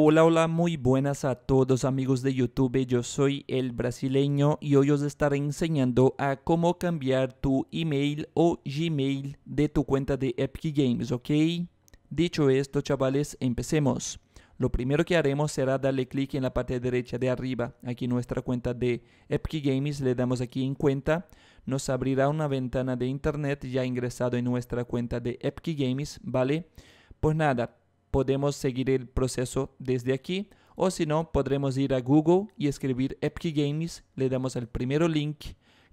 Hola, hola, muy buenas a todos amigos de YouTube, yo soy el brasileño y hoy os estaré enseñando a cómo cambiar tu email o Gmail de tu cuenta de Epic Games, ¿ok? Dicho esto, chavales, empecemos. Lo primero que haremos será darle clic en la parte derecha de arriba, aquí nuestra cuenta de Epic Games, le damos aquí en cuenta, nos abrirá una ventana de internet ya ingresado en nuestra cuenta de Epic Games, ¿vale? Pues nada, podemos seguir el proceso desde aquí o si no podremos ir a Google y escribir Epic Games, le damos al primer link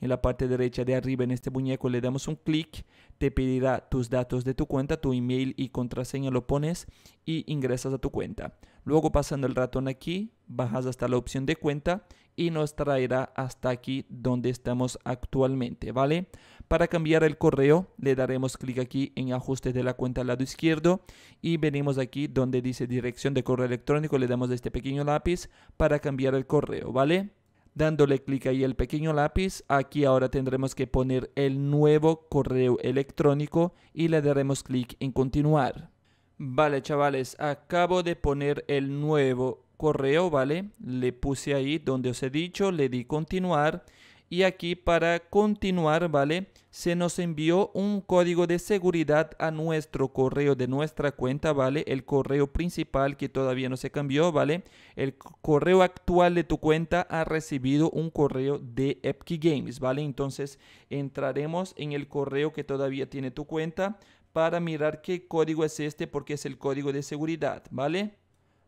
en la parte derecha de arriba en este muñeco le damos un clic, te pedirá tus datos de tu cuenta, tu email y contraseña lo pones y ingresas a tu cuenta. Luego pasando el ratón aquí, bajas hasta la opción de cuenta y nos traerá hasta aquí donde estamos actualmente, ¿vale? Para cambiar el correo le daremos clic aquí en ajustes de la cuenta al lado izquierdo y venimos aquí donde dice dirección de correo electrónico, le damos este pequeño lápiz para cambiar el correo, ¿vale? Dándole clic ahí el pequeño lápiz, aquí ahora tendremos que poner el nuevo correo electrónico y le daremos clic en continuar. Vale chavales, acabo de poner el nuevo correo, ¿vale? Le puse ahí donde os he dicho, le di continuar y aquí para continuar, ¿vale? Se nos envió un código de seguridad a nuestro correo de nuestra cuenta, ¿vale? El correo principal que todavía no se cambió, ¿vale? El correo actual de tu cuenta ha recibido un correo de Epic Games, ¿vale? Entonces entraremos en el correo que todavía tiene tu cuenta para mirar qué código es este porque es el código de seguridad, ¿vale?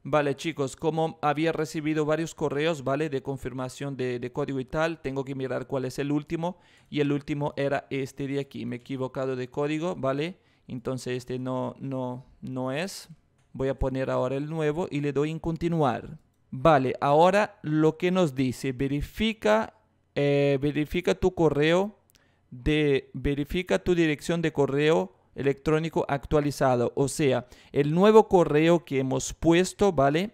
Vale, chicos, como había recibido varios correos, ¿vale? De confirmación de, código y tal, tengo que mirar cuál es el último. Y el último era este de aquí. Me he equivocado de código, ¿vale? Entonces este no, no, no es. Voy a poner ahora el nuevo y le doy en continuar. Vale, ahora lo que nos dice, verifica, eh, verifica tu correo, de, verifica tu dirección de correo electrónico actualizado, o sea, el nuevo correo que hemos puesto, ¿vale?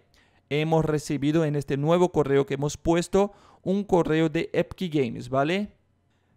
Hemos recibido en este nuevo correo que hemos puesto un correo de Epic Games, ¿vale?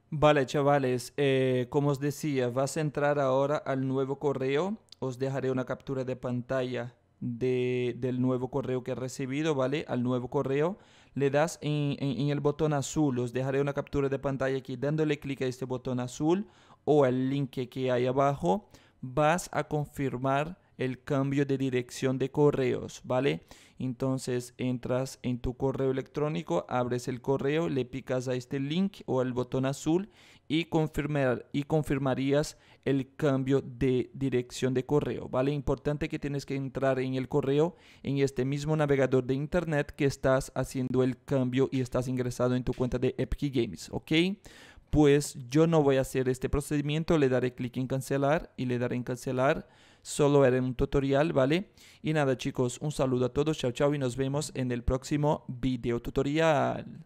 Vale, chavales, eh, como os decía, vas a entrar ahora al nuevo correo. Os dejaré una captura de pantalla de, del nuevo correo que ha recibido, ¿vale? Al nuevo correo. Le das en, en el botón azul. Os dejaré una captura de pantalla aquí dándole clic a este botón azul o al link que hay abajo. Vas a confirmar el cambio de dirección de correos, ¿vale? Entonces entras en tu correo electrónico, abres el correo, le picas a este link o al botón azul y, confirmar, y confirmarías el cambio de dirección de correo, ¿vale? Importante que tienes que entrar en el correo, en este mismo navegador de internet que estás haciendo el cambio y estás ingresado en tu cuenta de Epic Games, ¿ok? Pues yo no voy a hacer este procedimiento, le daré clic en cancelar y le daré en cancelar. Solo era un tutorial, ¿vale? Y nada chicos, un saludo a todos, chao chao y nos vemos en el próximo video tutorial.